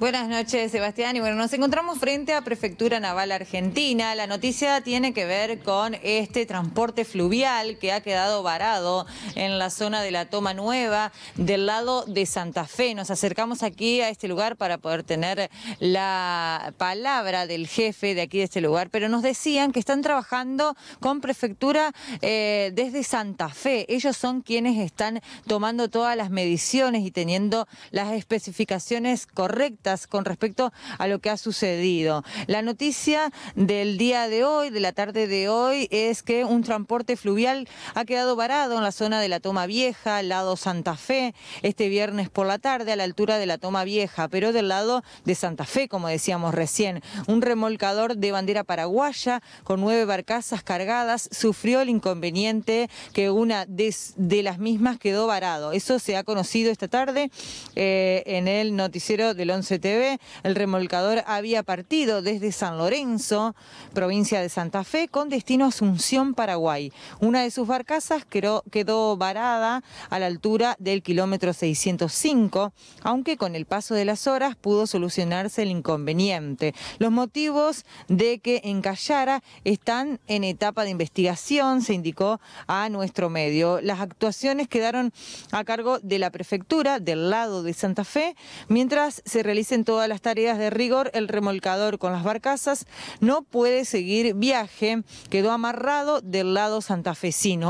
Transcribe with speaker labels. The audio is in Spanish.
Speaker 1: Buenas noches, Sebastián. Y bueno, nos encontramos frente a Prefectura Naval Argentina. La noticia tiene que ver con este transporte fluvial que ha quedado varado en la zona de la Toma Nueva, del lado de Santa Fe. Nos acercamos aquí a este lugar para poder tener la palabra del jefe de aquí de este lugar, pero nos decían que están trabajando con Prefectura eh, desde Santa Fe. Ellos son quienes están tomando todas las mediciones y teniendo las especificaciones correctas con respecto a lo que ha sucedido. La noticia del día de hoy, de la tarde de hoy, es que un transporte fluvial ha quedado varado en la zona de la Toma Vieja, al lado Santa Fe, este viernes por la tarde a la altura de la Toma Vieja, pero del lado de Santa Fe, como decíamos recién. Un remolcador de bandera paraguaya con nueve barcazas cargadas sufrió el inconveniente que una de, las mismas quedó varado. Eso se ha conocido esta tarde eh, en el noticiero del 11 TV, el remolcador había partido desde San Lorenzo, provincia de Santa Fe, con destino a Asunción, Paraguay. Una de sus barcazas quedó, quedó varada a la altura del kilómetro 605, aunque con el paso de las horas pudo solucionarse el inconveniente. Los motivos de que encallara están en etapa de investigación, se indicó a nuestro medio. Las actuaciones quedaron a cargo de la prefectura del lado de Santa Fe, mientras se realiza en todas las tareas de rigor, el remolcador con las barcazas no puede seguir viaje, quedó amarrado del lado santafesino.